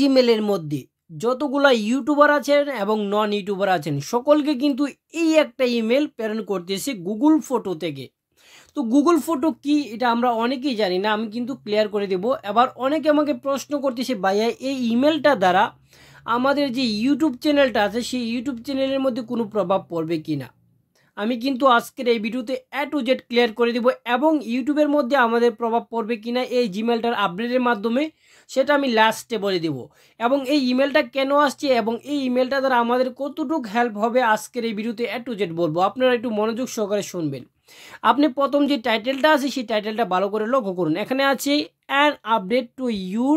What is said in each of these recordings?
জিমেলের মধ্যে যতগুলা ইউটিউবার আছেন এবং নন ইউটিউবার আছেন সকলকে কিন্তু এই একটা ইমেল প্রেরণ করতেছি গুগল ফটো থেকে তো গুগল ফটো কি এটা আমরা অনেকেই জানি না আমি কিন্তু ক্লিয়ার করে দেব এবার অনেকে আমাকে প্রশ্ন করতেছে ভাইয়া এই ইমেলটা দ্বারা আমাদের যে ইউটিউব চ্যানেলটা আছে সেই ইউটিউব চ্যানেলের মধ্যে কোনো প্রভাব পড়বে কি না আমি কিন্তু আজকের এই ভিডিওতে এ টু জেড ক্লিয়ার করে দিব এবং ইউটিউবের মধ্যে আমাদের প্রভাব পড়বে কিনা এই জিমেলটার আপডেটের মাধ্যমে সেটা আমি লাস্টে বলে দিব এবং এই ইমেলটা কেন আসছে এবং এই ইমেলটা দ্বারা আমাদের কতটুকু হেল্প হবে আজকের এই ভিডিওতে এ টু জেড বলবো আপনারা একটু মনোযোগ সহকারে শুনবেন আপনি প্রথম যে টাইটেলটা আছে সেই টাইটেলটা ভালো করে লক্ষ্য করুন এখানে আছে an update to your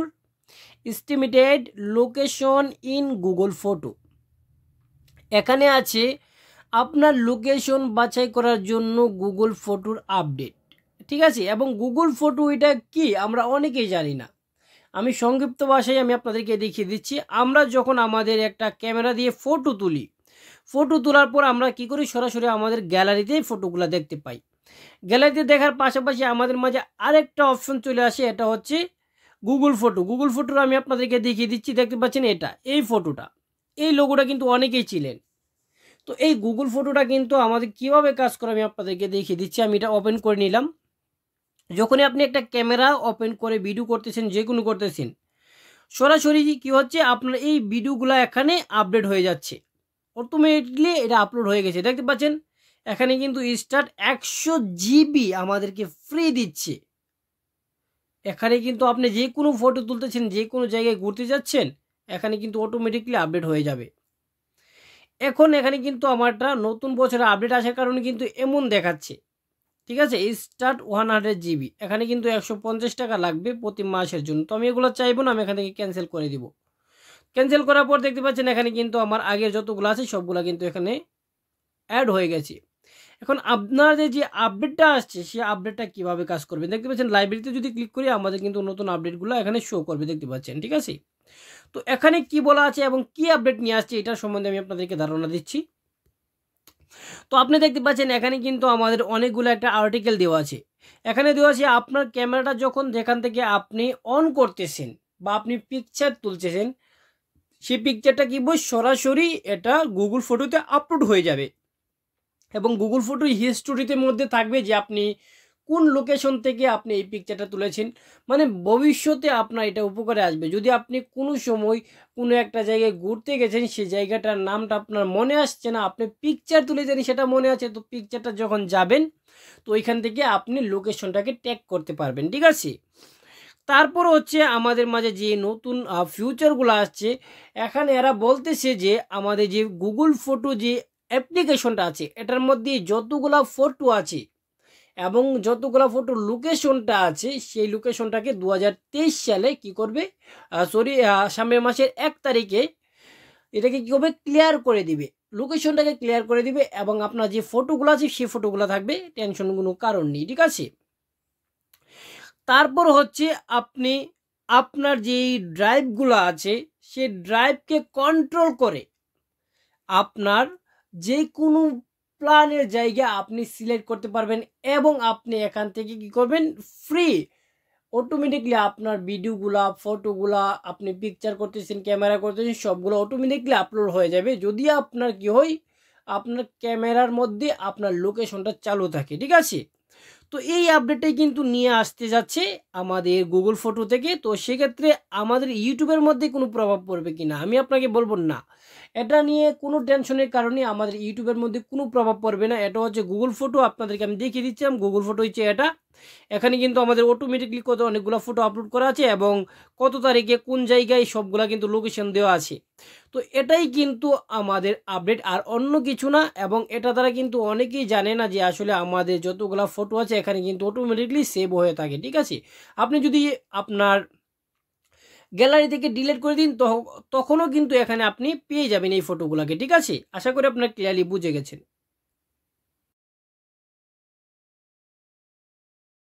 estimated location in Google photo এখানে আছে আপনার লোকেশন বাছাই করার জন্য গুগল ফটোর আপডেট ঠিক আছে এবং গুগল ফটো এটা কি আমরা অনেকেই জানি না আমি সংক্ষিপ্ত ভাষায় আমি আপনাদেরকে দেখিয়ে দিচ্ছি আমরা যখন আমাদের একটা ক্যামেরা দিয়ে ফটো তুলি ফটো তোলার পর আমরা কি করি সরাসরি আমাদের গ্যালারিতেই ফটোগুলো দেখতে পাই গ্যালারিতে দেখার পাশাপাশি আমাদের মাঝে আরেকটা অপশন চলে আসে এটা হচ্ছে গুগল ফটো গুগল ফটোর আমি আপনাদেরকে দেখিয়ে দিচ্ছি দেখতে পাচ্ছেন এটা এই ফটোটা এই লোগোটা কিন্তু অনেকেই ছিলেন তো এই গুগল ফটোটা কিন্তু আমাদের কিভাবে কাজ করে আমি আপনাদেরকে দেখিয়ে দিচ্ছি আমি এটা ওপেন করে নিলাম যখনই আপনি একটা ক্যামেরা ওপেন করে ভিডিও করতেছেন যে কোনো করতেছেন সরাসরি কি হচ্ছে আপনার এই ভিডিওগুলো এখানে আপডেট হয়ে যাচ্ছে অটোমেটিকলি এটা আপলোড হয়ে গেছে দেখতে পাচ্ছেন এখানে কিন্তু স্টার্ট একশো জিবি আমাদেরকে ফ্রি দিচ্ছে এখানে কিন্তু আপনি যে কোনো ফটো তুলতেছেন যে কোনো জায়গায় ঘুরতে যাচ্ছেন এখানে কিন্তু অটোমেটিকলি আপডেট হয়ে যাবে এখন এখানে কিন্তু আমারটা নতুন বছরে আপডেট আসার কারণে কিন্তু এমন দেখাচ্ছে ঠিক আছে স্টার্ট ওয়ান হান্ড্রেড জিবি এখানে কিন্তু একশো পঞ্চাশ টাকা লাগবে প্রতি মাসের জন্য তো আমি এগুলো চাইবো না আমি এখান থেকে ক্যান্সেল করে দিব ক্যান্সেল করার পর দেখতে পাচ্ছেন এখানে কিন্তু আমার আগের যতগুলো আছে সবগুলো কিন্তু এখানে অ্যাড হয়ে গেছে এখন আপনাদের যে আপডেটটা আসছে সেই আপডেটটা কিভাবে কাজ করবে দেখতে পাচ্ছেন লাইব্রেরিতে যদি ক্লিক করি আমাদের কিন্তু নতুন আপডেটগুলো এখানে শো করবে দেখতে পাচ্ছেন ঠিক আছে তো এখানে কি বলা আছে এবং কি আপডেট নিয়ে আসছে এটার সম্বন্ধে আমি আপনাদেরকে ধারণা দিচ্ছি তো আপনি দেখতে পাচ্ছেন এখানে কিন্তু আমাদের অনেকগুলো একটা আর্টিকেল দেওয়া আছে এখানে দেওয়া আছে আপনার ক্যামেরাটা যখন যেখান থেকে আপনি অন করতেছেন বা আপনি পিকচার তুলতেছেন সেই পিকচারটা কি বই সরাসরি এটা গুগল ফটোতে আপলোড হয়ে যাবে এবং গুগল ফটোর হিস্টোরিতে মধ্যে থাকবে যে আপনি কোন লোকেশন থেকে আপনি এই পিকচারটা তুলেছেন মানে ভবিষ্যতে আপনার এটা উপকারে আসবে যদি আপনি কোনো সময় কোনো একটা জায়গায় ঘুরতে গেছেন সেই জায়গাটার নামটা আপনার মনে আসছে না আপনি পিকচার তুলেছেন সেটা মনে আছে তো পিকচারটা যখন যাবেন তো ওইখান থেকে আপনি লোকেশনটাকে ট্যাগ করতে পারবেন ঠিক আছে তারপর হচ্ছে আমাদের মাঝে যে নতুন ফিউচারগুলো আসছে এখানে এরা বলতেছে যে আমাদের যে গুগল ফটো যে অ্যাপ্লিকেশনটা আছে এটার মধ্যে যতগুলো ফটো আছে এবং যতগুলো ফটোর লোকেশনটা আছে সেই লোকেশনটাকে দু সালে কি করবে সরি সামনের মাসের এক তারিখে এটাকে কী করবে ক্লিয়ার করে দিবে লোকেশনটাকে ক্লিয়ার করে দিবে এবং আপনার যে ফটোগুলো আছে সেই ফটোগুলো থাকবে টেনশন কোনো কারণ নেই ঠিক আছে তারপর হচ্ছে আপনি আপনার যে ড্রাইভগুলো আছে সেই ড্রাইভকে কন্ট্রোল করে আপনার যে কোনো প্ল্যানের জায়গা আপনি সিলেক্ট করতে পারবেন এবং আপনি এখান থেকে কি করবেন ফ্রি অটোমেটিকলি আপনার ভিডিওগুলা ফটোগুলা আপনি পিকচার করতেছেন ক্যামেরা করতেছেন সবগুলো অটোমেটিকলি আপলোড হয়ে যাবে যদি আপনার কি হয় আপনার ক্যামেরার মধ্যে আপনার লোকেশনটা চালু থাকে ঠিক আছে তো এই আপডেটটাই কিন্তু নিয়ে আসতে যাচ্ছে আমাদের গুগল ফটো থেকে তো সেক্ষেত্রে আমাদের ইউটিউবের মধ্যে কোনো প্রভাব পড়বে কি না আমি আপনাকে বলবো না এটা নিয়ে কোনো টেনশনের কারণে আমাদের ইউটিউবের মধ্যে কোনো প্রভাব পড়বে না এটা হচ্ছে গুগল ফটো আপনাদেরকে আমি দেখিয়ে দিচ্ছিলাম গুগল ফটো হচ্ছে এটা এখানে কিন্তু আমাদের অটোমেটিকলি কত অনেকগুলো ফটো আপলোড করা আছে এবং কত তারিখে কোন জায়গায় সবগুলা কিন্তু লোকেশন দেওয়া আছে তো এটাই কিন্তু আমাদের আপডেট আর অন্য কিছু না এবং এটা দ্বারা কিন্তু অনেকেই জানে না যে আসলে আমাদের যতগুলো ফটো আছে এখানে কিন্তু অটোমেটিকলি সেভ হয়ে থাকে ঠিক আছে আপনি যদি আপনার গ্যালারি থেকে ডিলিট করে দিন তখনও কিন্তু এখানে আপনি পেয়ে যাবেন এই ফটোগুলোকে ঠিক আছে আশা করি আপনার ক্লিয়ারলি বুঝে গেছেন